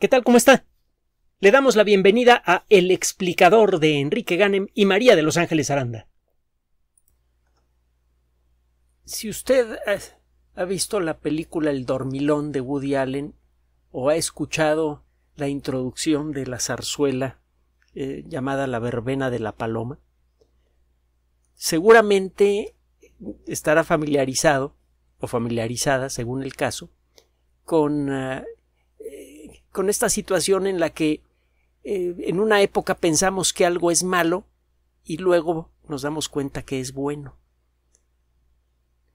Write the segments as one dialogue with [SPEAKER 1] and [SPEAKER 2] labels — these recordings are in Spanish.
[SPEAKER 1] ¿Qué tal? ¿Cómo está? Le damos la bienvenida a El explicador de Enrique Ganem y María de Los Ángeles Aranda. Si usted ha visto la película El dormilón de Woody Allen o ha escuchado la introducción de la zarzuela eh, llamada La verbena de la paloma, seguramente estará familiarizado o familiarizada, según el caso, con eh, con esta situación en la que eh, en una época pensamos que algo es malo y luego nos damos cuenta que es bueno.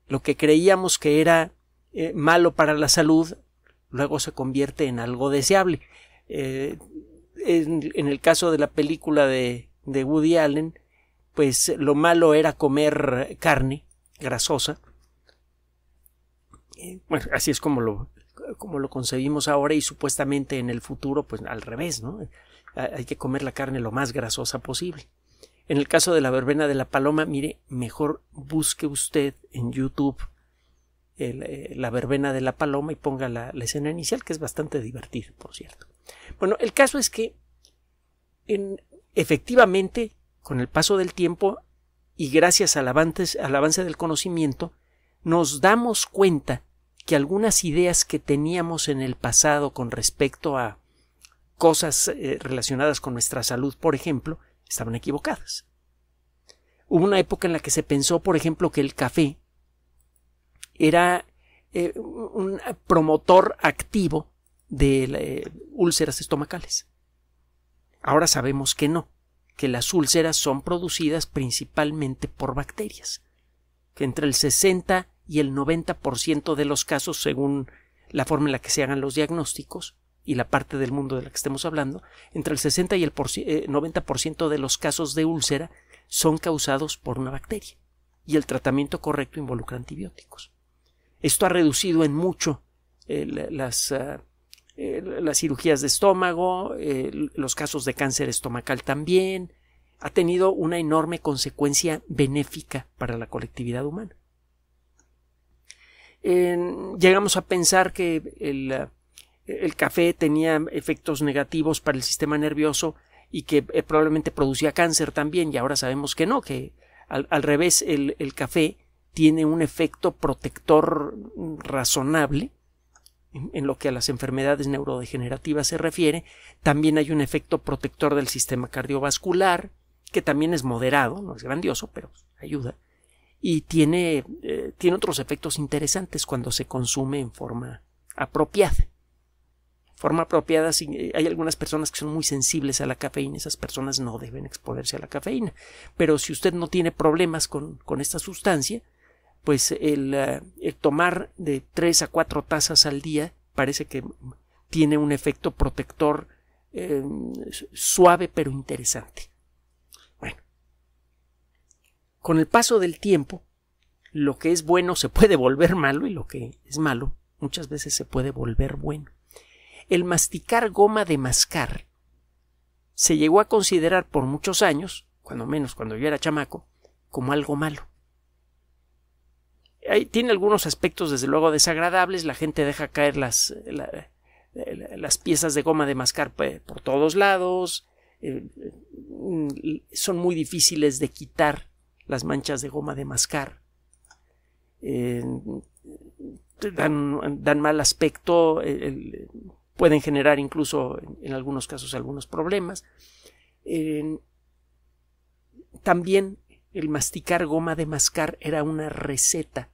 [SPEAKER 1] Lo que creíamos que era eh, malo para la salud luego se convierte en algo deseable. Eh, en, el caso de la película de, de Woody Allen, pues lo malo era comer carne grasosa. Bueno, así es como lo, como lo concebimos ahora y supuestamente en el futuro, pues al revés, ¿no? Hay que comer la carne lo más grasosa posible. En el caso de la verbena de la paloma, mire, mejor busque usted en YouTube eh, la verbena de la paloma y ponga la, escena inicial, que es bastante divertida, por cierto. Bueno, el caso es que en, efectivamente, con el paso del tiempo y gracias al avance del conocimiento, nos damos cuenta que algunas ideas que teníamos en el pasado con respecto a cosas eh, relacionadas con nuestra salud, por ejemplo, estaban equivocadas. Hubo una época en la que se pensó, por ejemplo, que el café era eh, un promotor activo de eh, úlceras estomacales. Ahora sabemos que no, que las úlceras son producidas principalmente por bacterias, que entre el 60 y el 90% de los casos, según la forma en la que se hagan los diagnósticos y la parte del mundo de la que estemos hablando, entre el 60 y el 90% eh, de los casos de úlcera son causados por una bacteria y el tratamiento correcto involucra antibióticos. Esto ha reducido en mucho eh, las, ah, eh, las, cirugías de estómago, los casos de cáncer estomacal también, ha tenido una enorme consecuencia benéfica para la colectividad humana llegamos a pensar que eh, el, café tenía efectos negativos para el sistema nervioso y que eh, probablemente producía cáncer también, y ahora sabemos que no, que al, revés el, el, café tiene un efecto protector razonable en lo que a las enfermedades neurodegenerativas se refiere, también hay un efecto protector del sistema cardiovascular, que también es moderado, no es grandioso, pero ayuda y tiene, eh, tiene otros efectos interesantes cuando se consume en forma apropiada. Forma apropiada, eh, hay algunas personas que son muy sensibles a la cafeína, esas personas no deben exponerse a la cafeína, pero si usted no tiene problemas con, esta sustancia, pues eh, el, tomar de tres a cuatro tazas al día parece que tiene un efecto protector suave pero interesante con el paso del tiempo, lo que es bueno se puede volver malo y lo que es malo muchas veces se puede volver bueno. El masticar goma de mascar se llegó a considerar por muchos años, cuando menos cuando yo era chamaco, como algo malo. Ahí tiene algunos aspectos desde luego desagradables, la gente deja caer las, las piezas de goma de mascar por todos lados, eh, mm, son muy difíciles de quitar las manchas de goma de mascar. dan, mal aspecto, pueden generar incluso en, algunos casos algunos problemas. también el masticar goma de mascar era una receta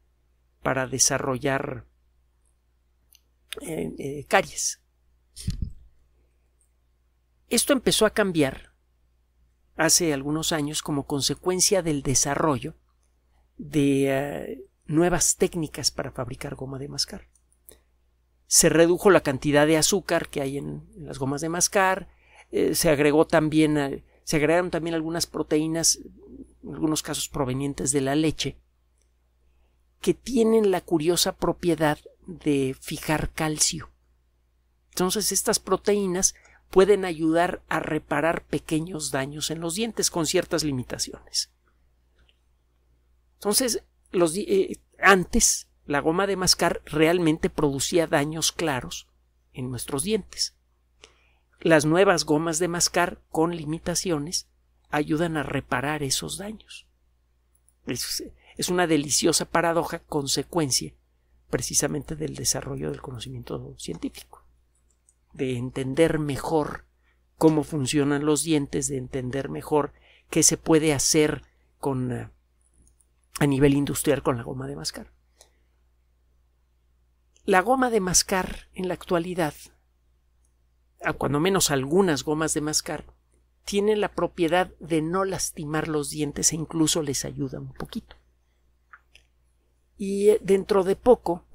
[SPEAKER 1] para desarrollar eh, eh, caries. Esto empezó a cambiar hace algunos años como consecuencia del desarrollo de eh, nuevas técnicas para fabricar goma de mascar. Se redujo la cantidad de azúcar que hay en, las gomas de mascar, eh, se agregó también, eh, se agregaron también algunas proteínas, en algunos casos provenientes de la leche, que tienen la curiosa propiedad de fijar calcio. Entonces estas proteínas pueden ayudar a reparar pequeños daños en los dientes con ciertas limitaciones. Entonces, los, eh, antes la goma de mascar realmente producía daños claros en nuestros dientes. Las nuevas gomas de mascar con limitaciones ayudan a reparar esos daños. es una deliciosa paradoja consecuencia precisamente del desarrollo del conocimiento científico de entender mejor cómo funcionan los dientes, de entender mejor qué se puede hacer con eh, a nivel industrial con la goma de mascar. La goma de mascar en la actualidad, cuando menos algunas gomas de mascar, tienen la propiedad de no lastimar los dientes e incluso les ayuda un poquito. Y eh, dentro de poco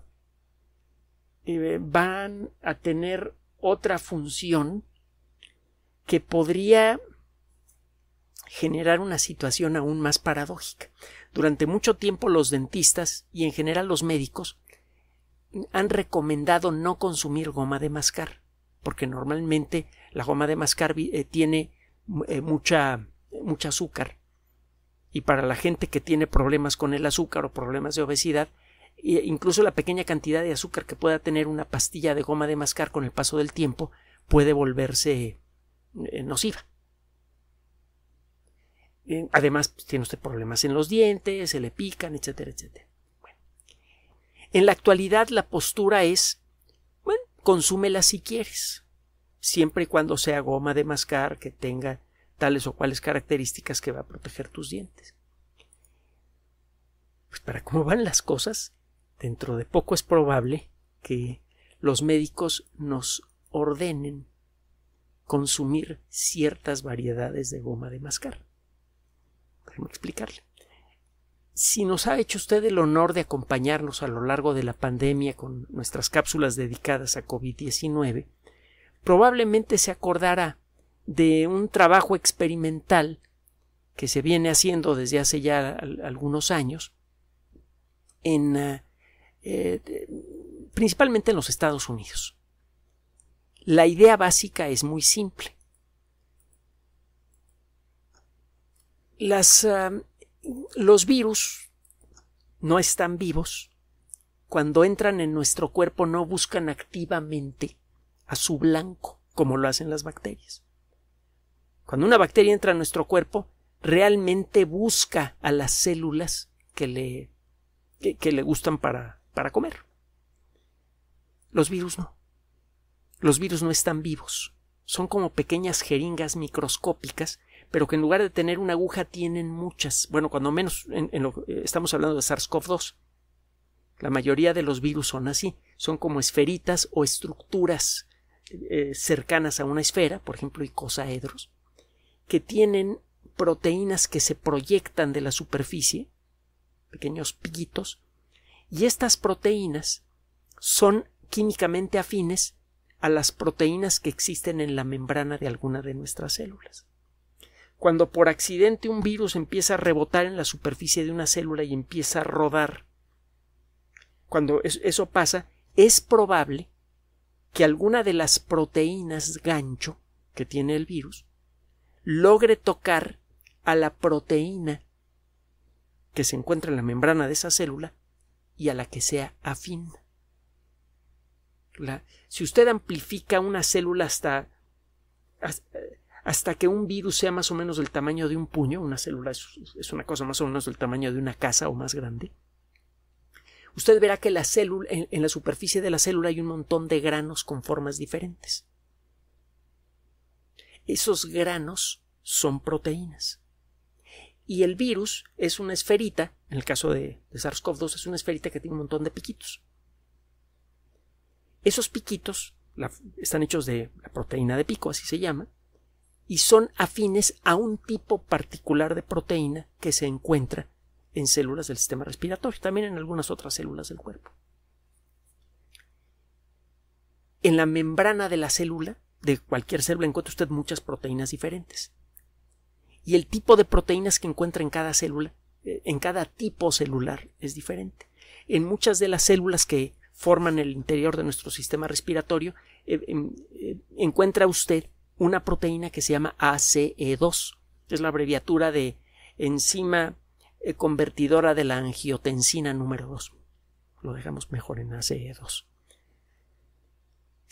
[SPEAKER 1] eh, van a tener otra función que podría generar una situación aún más paradójica. Durante mucho tiempo los dentistas y en general los médicos han recomendado no consumir goma de mascar, porque normalmente la goma de mascar eh, tiene eh, mucha, mucha azúcar y para la gente que tiene problemas con el azúcar o problemas de obesidad incluso la pequeña cantidad de azúcar que pueda tener una pastilla de goma de mascar con el paso del tiempo puede volverse eh, nociva. Eh, además, pues, tiene usted problemas en los dientes, se le pican, etcétera, etcétera. En la actualidad la postura es, bueno, consúmela si quieres, siempre y cuando sea goma de mascar que tenga tales o cuales características que va a proteger tus dientes. Pues para cómo van las cosas, dentro de poco es probable que los médicos nos ordenen consumir ciertas variedades de goma de mascar. Déjame explicarle. Si nos ha hecho usted el honor de acompañarnos a lo largo de la pandemia con nuestras cápsulas dedicadas a COVID-19, probablemente se acordará de un trabajo experimental que se viene haciendo desde hace ya algunos años en ah, eh, principalmente en los Estados Unidos. La idea básica es muy simple. los virus no están vivos. Cuando entran en nuestro cuerpo no buscan activamente a su blanco, como lo hacen las bacterias. Cuando una bacteria entra en nuestro cuerpo, realmente busca a las células que le, que le gustan para, para comer. Los virus no. Los virus no están vivos. Son como pequeñas jeringas microscópicas, pero que en lugar de tener una aguja tienen muchas. Bueno, cuando menos eh, estamos hablando de SARS-CoV-2. La mayoría de los virus son así. Son como esferitas o estructuras eh, cercanas a una esfera, por ejemplo, icosaedros, que tienen proteínas que se proyectan de la superficie, pequeños piquitos, y estas proteínas son químicamente afines a las proteínas que existen en la membrana de alguna de nuestras células. Cuando por accidente un virus empieza a rebotar en la superficie de una célula y empieza a rodar, cuando eso pasa, es probable que alguna de las proteínas gancho que tiene el virus logre tocar a la proteína que se encuentra en la membrana de esa célula y a la que sea afín. si usted amplifica una célula hasta, hasta, que un virus sea más o menos del tamaño de un puño, una célula es, una cosa más o menos del tamaño de una casa o más grande, usted verá que en la superficie de la célula hay un montón de granos con formas diferentes. Esos granos son proteínas y el virus es una esferita, en el caso de, SARS-CoV-2 es una esferita que tiene un montón de piquitos. Esos piquitos están hechos de la proteína de pico, así se llama, y son afines a un tipo particular de proteína que se encuentra en células del sistema respiratorio, también en algunas otras células del cuerpo. En la membrana de la célula, de cualquier célula, encuentra usted muchas proteínas diferentes y el tipo de proteínas que encuentra en cada célula, eh, en cada tipo celular es diferente. En muchas de las células que forman el interior de nuestro sistema respiratorio, eh, em, eh, encuentra usted una proteína que se llama ACE2, es la abreviatura de enzima convertidora de la angiotensina número 2. Lo dejamos mejor en ACE2.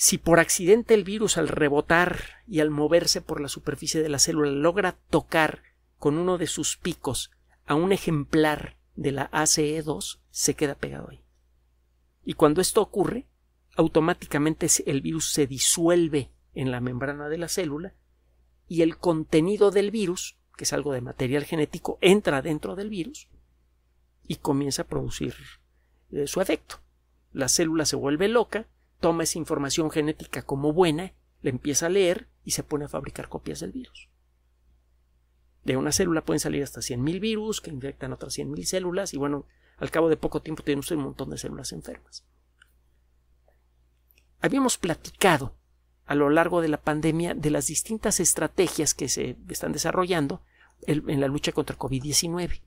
[SPEAKER 1] Si por accidente el virus al rebotar y al moverse por la superficie de la célula logra tocar con uno de sus picos a un ejemplar de la ACE2, se queda pegado ahí. Y cuando esto ocurre, automáticamente el virus se disuelve en la membrana de la célula y el contenido del virus, que es algo de material genético, entra dentro del virus y comienza a producir eh, su efecto. La célula se vuelve loca, toma esa información genética como buena, la empieza a leer y se pone a fabricar copias del virus. De una célula pueden salir hasta 100.000 virus que infectan otras 100.000 células y bueno, al cabo de poco tiempo tienen un montón de células enfermas. Habíamos platicado a lo largo de la pandemia de las distintas estrategias que se están desarrollando en la lucha contra el COVID-19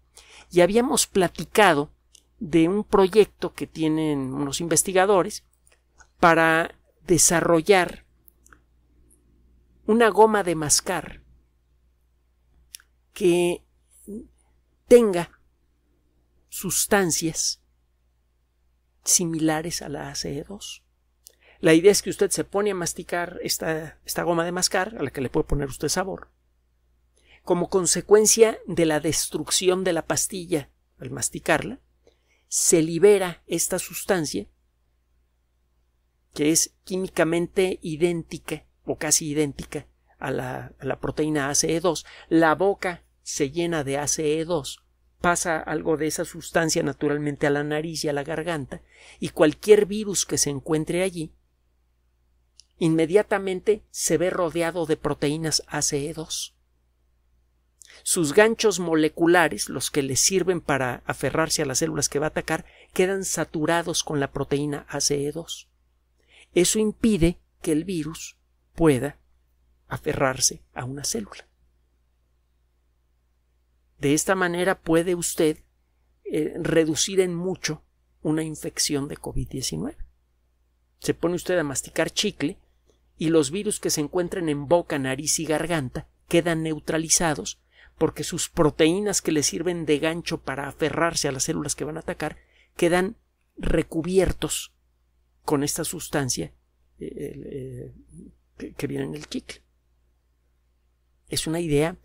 [SPEAKER 1] y habíamos platicado de un proyecto que tienen unos investigadores para desarrollar una goma de mascar que tenga sustancias similares a la ACE2. La idea es que usted se pone a masticar esta, esta goma de mascar, a la que le puede poner usted sabor, como consecuencia de la destrucción de la pastilla al masticarla, se libera esta sustancia que es químicamente idéntica o casi idéntica a la, proteína ACE2. La boca se llena de ACE2, pasa algo de esa sustancia naturalmente a la nariz y a la garganta, y cualquier virus que se encuentre allí inmediatamente se ve rodeado de proteínas ACE2. Sus ganchos moleculares, los que le sirven para aferrarse a las células que va a atacar, quedan saturados con la proteína ACE2. Eso impide que el virus pueda aferrarse a una célula. De esta manera puede usted eh, reducir en mucho una infección de COVID-19. Se pone usted a masticar chicle y los virus que se encuentren en boca, nariz y garganta quedan neutralizados porque sus proteínas que le sirven de gancho para aferrarse a las células que van a atacar quedan recubiertos con esta sustancia eh, eh, que viene en el chicle. Es una idea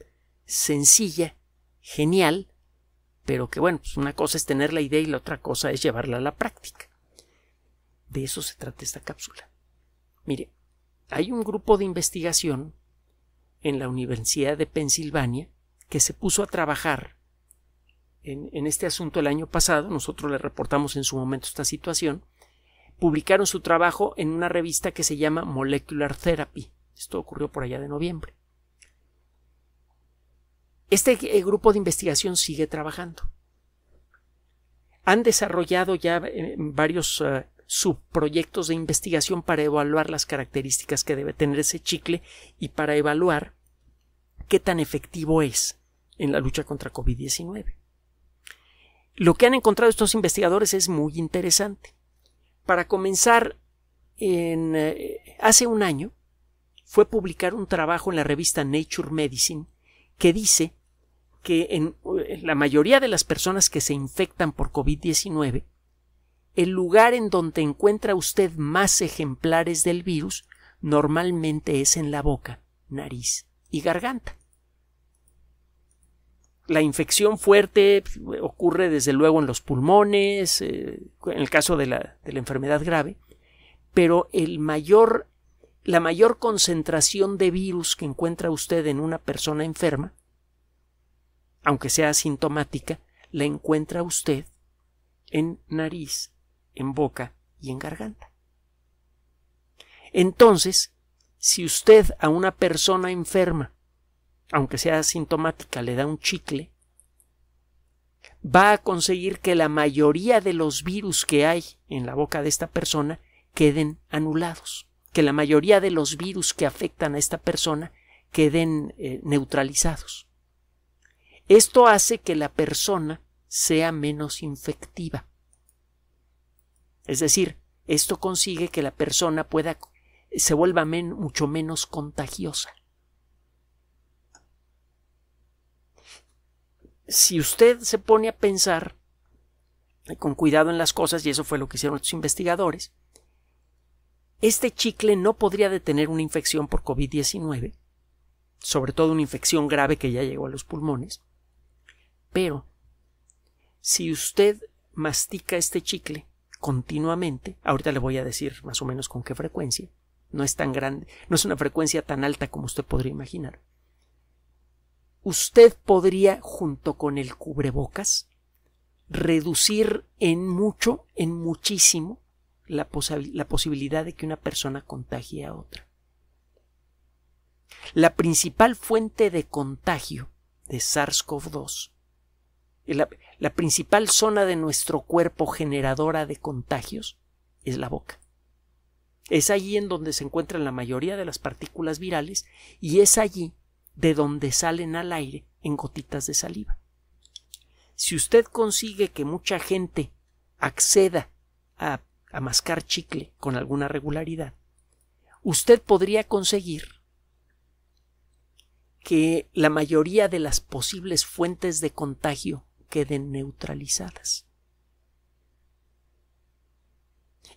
[SPEAKER 1] sencilla, genial, pero que bueno, pues una cosa es tener la idea y la otra cosa es llevarla a la práctica. De eso se trata esta cápsula. Mire, hay un grupo de investigación en la Universidad de Pensilvania que se puso a trabajar en, este asunto el año pasado. Nosotros le reportamos en su momento esta situación publicaron su trabajo en una revista que se llama Molecular Therapy. Esto ocurrió por allá de noviembre. Este eh, grupo de investigación sigue trabajando. Han desarrollado ya eh, varios eh, subproyectos de investigación para evaluar las características que debe tener ese chicle y para evaluar qué tan efectivo es en la lucha contra COVID-19. Lo que han encontrado estos investigadores es muy interesante. Para comenzar, en, eh, hace un año fue publicar un trabajo en la revista Nature Medicine que dice que en la mayoría de las personas que se infectan por COVID-19, el lugar en donde encuentra usted más ejemplares del virus normalmente es en la boca, nariz y garganta la infección fuerte eh, ocurre desde luego en los pulmones, eh, en el caso de la, de la, enfermedad grave, pero el mayor, la mayor concentración de virus que encuentra usted en una persona enferma, aunque sea asintomática, la encuentra usted en nariz, en boca y en garganta. Entonces, si usted a una persona enferma aunque sea asintomática, le da un chicle, va a conseguir que la mayoría de los virus que hay en la boca de esta persona queden anulados, que la mayoría de los virus que afectan a esta persona queden eh, neutralizados. Esto hace que la persona sea menos infectiva. Es decir, esto consigue que la persona pueda se vuelva mucho menos contagiosa. si usted se pone a pensar con cuidado en las cosas, y eso fue lo que hicieron los investigadores, este chicle no podría detener una infección por COVID-19, sobre todo una infección grave que ya llegó a los pulmones, pero si usted mastica este chicle continuamente, ahorita le voy a decir más o menos con qué frecuencia, no es tan grande, no es una frecuencia tan alta como usted podría imaginar, usted podría, junto con el cubrebocas, reducir en mucho, en muchísimo, la, posibilidad de que una persona contagie a otra. La principal fuente de contagio de SARS-CoV-2, la, la principal zona de nuestro cuerpo generadora de contagios, es la boca. Es allí en donde se encuentran la mayoría de las partículas virales y es allí de donde salen al aire en gotitas de saliva. Si usted consigue que mucha gente acceda a, mascar chicle con alguna regularidad, usted podría conseguir que la mayoría de las posibles fuentes de contagio queden neutralizadas.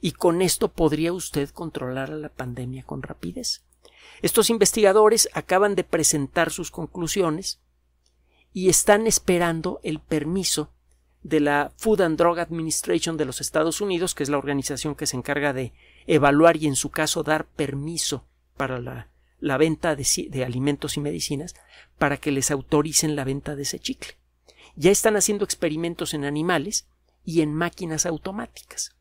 [SPEAKER 1] Y con esto podría usted controlar a la pandemia con rapidez. Estos investigadores acaban de presentar sus conclusiones y están esperando el permiso de la Food and Drug Administration de los Estados Unidos, que es la organización que se encarga de evaluar y en su caso dar permiso para la, venta de, alimentos y medicinas, para que les autoricen la venta de ese chicle. Ya están haciendo experimentos en animales y en máquinas automáticas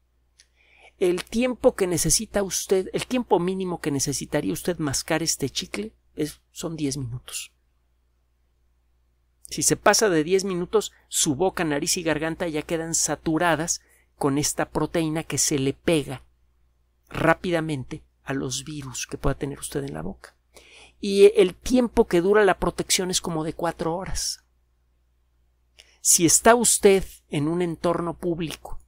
[SPEAKER 1] el tiempo que necesita usted, el tiempo mínimo que necesitaría usted mascar este chicle es, son 10 minutos. Si se pasa de 10 minutos, su boca, nariz y garganta ya quedan saturadas con esta proteína que se le pega rápidamente a los virus que pueda tener usted en la boca. Y el tiempo que dura la protección es como de 4 horas. Si está usted en un entorno público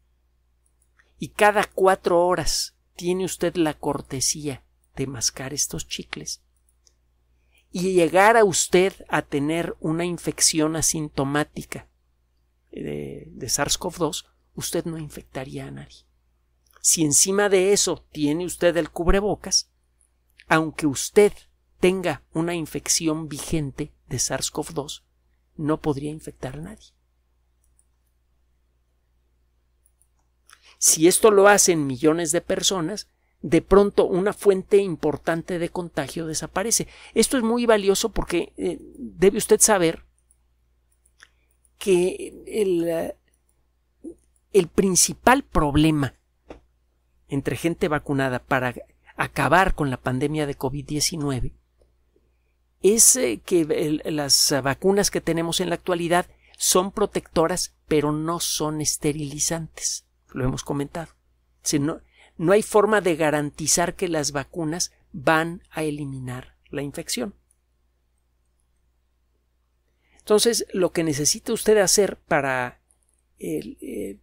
[SPEAKER 1] y cada cuatro horas tiene usted la cortesía de mascar estos chicles y llegara usted a tener una infección asintomática eh, de, de SARS-CoV-2, usted no infectaría a nadie. Si encima de eso tiene usted el cubrebocas, aunque usted tenga una infección vigente de SARS-CoV-2, no podría infectar a nadie. Si esto lo hacen millones de personas, de pronto una fuente importante de contagio desaparece. Esto es muy valioso porque eh, debe usted saber que el, eh, el principal problema entre gente vacunada para acabar con la pandemia de COVID-19 es eh, que las vacunas que tenemos en la actualidad son protectoras pero no son esterilizantes. Lo hemos comentado. Si no, no hay forma de garantizar que las vacunas van a eliminar la infección. Entonces, lo que necesita usted hacer para eh,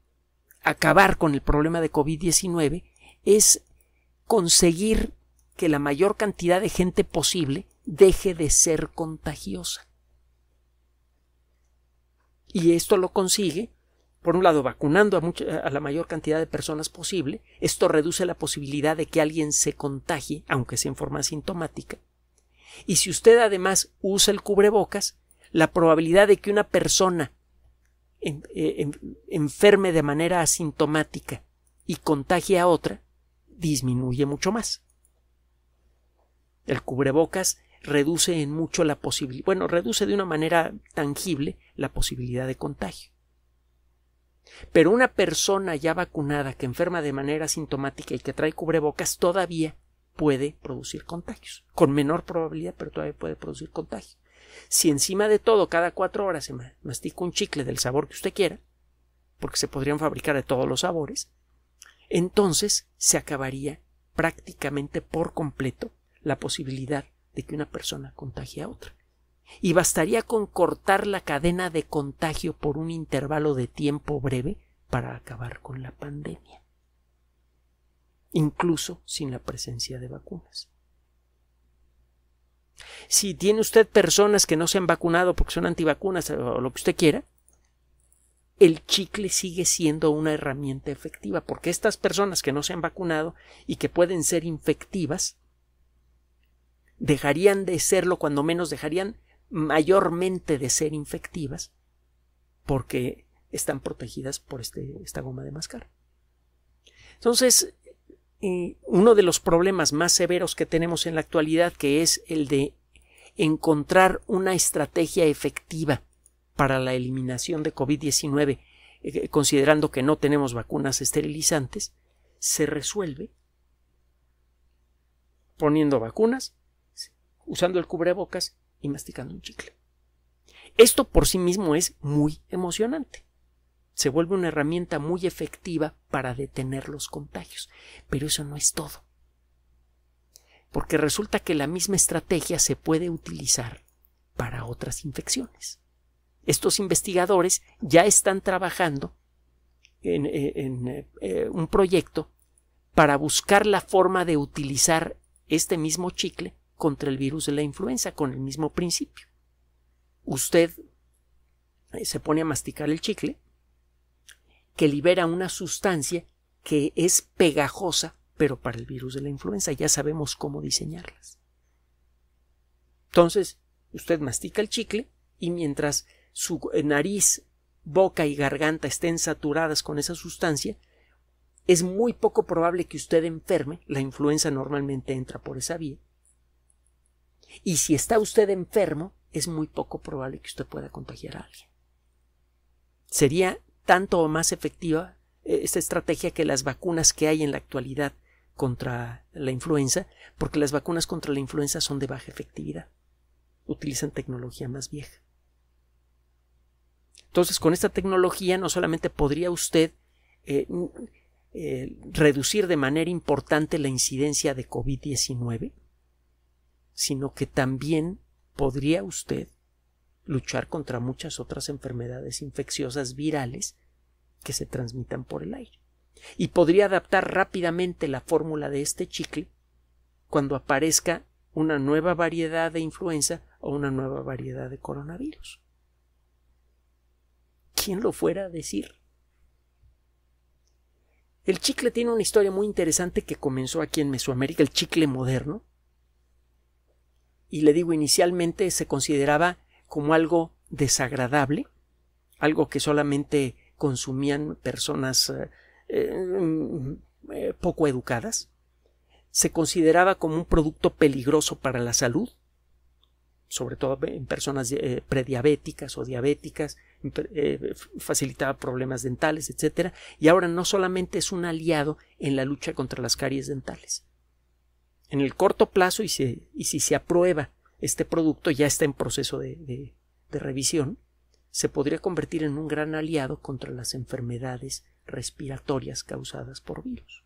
[SPEAKER 1] acabar con el problema de COVID-19 es conseguir que la mayor cantidad de gente posible deje de ser contagiosa. Y esto lo consigue por un lado, vacunando a, la mayor cantidad de personas posible, esto reduce la posibilidad de que alguien se contagie, aunque sea en forma asintomática. Y si usted además usa el cubrebocas, la probabilidad de que una persona eh, enferme de manera asintomática y contagie a otra disminuye mucho más. El cubrebocas reduce en mucho la posibilidad, bueno, reduce de una manera tangible la posibilidad de contagio. Pero una persona ya vacunada que enferma de manera sintomática y que trae cubrebocas todavía puede producir contagios. Con menor probabilidad, pero todavía puede producir contagio. Si encima de todo, cada cuatro horas se mastica un chicle del sabor que usted quiera, porque se podrían fabricar de todos los sabores, entonces se acabaría prácticamente por completo la posibilidad de que una persona contagie a otra y bastaría con cortar la cadena de contagio por un intervalo de tiempo breve para acabar con la pandemia, incluso sin la presencia de vacunas. Si tiene usted personas que no se han vacunado porque son antivacunas o lo que usted quiera, el chicle sigue siendo una herramienta efectiva, porque estas personas que no se han vacunado y que pueden ser infectivas, dejarían de serlo, cuando menos dejarían mayormente de ser infectivas porque están protegidas por este, esta goma de mascar. Entonces, eh, uno de los problemas más severos que tenemos en la actualidad, que es el de encontrar una estrategia efectiva para la eliminación de COVID-19, eh, considerando que no tenemos vacunas esterilizantes, se resuelve poniendo vacunas, usando el cubrebocas y masticando un chicle. Esto por sí mismo es muy emocionante. Se vuelve una herramienta muy efectiva para detener los contagios. Pero eso no es todo. Porque resulta que la misma estrategia se puede utilizar para otras infecciones. Estos investigadores ya están trabajando en, eh, eh, eh, un proyecto para buscar la forma de utilizar este mismo chicle contra el virus de la influenza con el mismo principio. Usted eh, se pone a masticar el chicle, que libera una sustancia que es pegajosa, pero para el virus de la influenza ya sabemos cómo diseñarlas. Entonces, usted mastica el chicle y mientras su nariz, boca y garganta estén saturadas con esa sustancia, es muy poco probable que usted enferme, la influenza normalmente entra por esa vía, y si está usted enfermo, es muy poco probable que usted pueda contagiar a alguien. Sería tanto o más efectiva eh, esta estrategia que las vacunas que hay en la actualidad contra la influenza, porque las vacunas contra la influenza son de baja efectividad. Utilizan tecnología más vieja. Entonces, con esta tecnología no solamente podría usted eh, eh, reducir de manera importante la incidencia de COVID-19, sino que también podría usted luchar contra muchas otras enfermedades infecciosas virales que se transmitan por el aire. Y podría adaptar rápidamente la fórmula de este chicle cuando aparezca una nueva variedad de influenza o una nueva variedad de coronavirus. ¿Quién lo fuera a decir? El chicle tiene una historia muy interesante que comenzó aquí en Mesoamérica, el chicle moderno, y le digo inicialmente se consideraba como algo desagradable, algo que solamente consumían personas eh, eh, poco educadas, se consideraba como un producto peligroso para la salud, sobre todo en personas eh, prediabéticas o diabéticas, facilitaba problemas dentales, etc. Y ahora no solamente es un aliado en la lucha contra las caries dentales, en el corto plazo y, si se aprueba este producto, ya está en proceso de, de revisión, se podría convertir en un gran aliado contra las enfermedades respiratorias causadas por virus.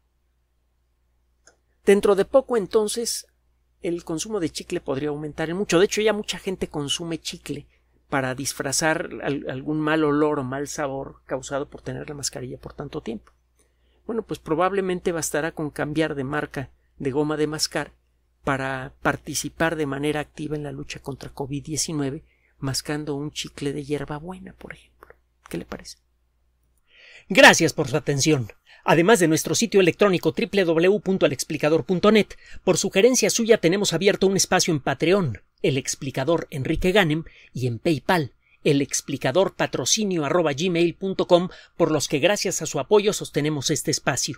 [SPEAKER 1] Dentro de poco entonces el consumo de chicle podría aumentar en mucho. De hecho ya mucha gente consume chicle para disfrazar algún mal olor o mal sabor causado por tener la mascarilla por tanto tiempo. Bueno, pues probablemente bastará con cambiar de marca de goma de mascar para participar de manera activa en la lucha contra COVID-19 mascando un chicle de hierbabuena, por ejemplo. ¿Qué le parece? Gracias por su atención. Además de nuestro sitio electrónico www.alexplicador.net, por sugerencia suya tenemos abierto un espacio en Patreon, el explicador Enrique Ganem, y en PayPal, el explicador por los que gracias a su apoyo sostenemos este espacio.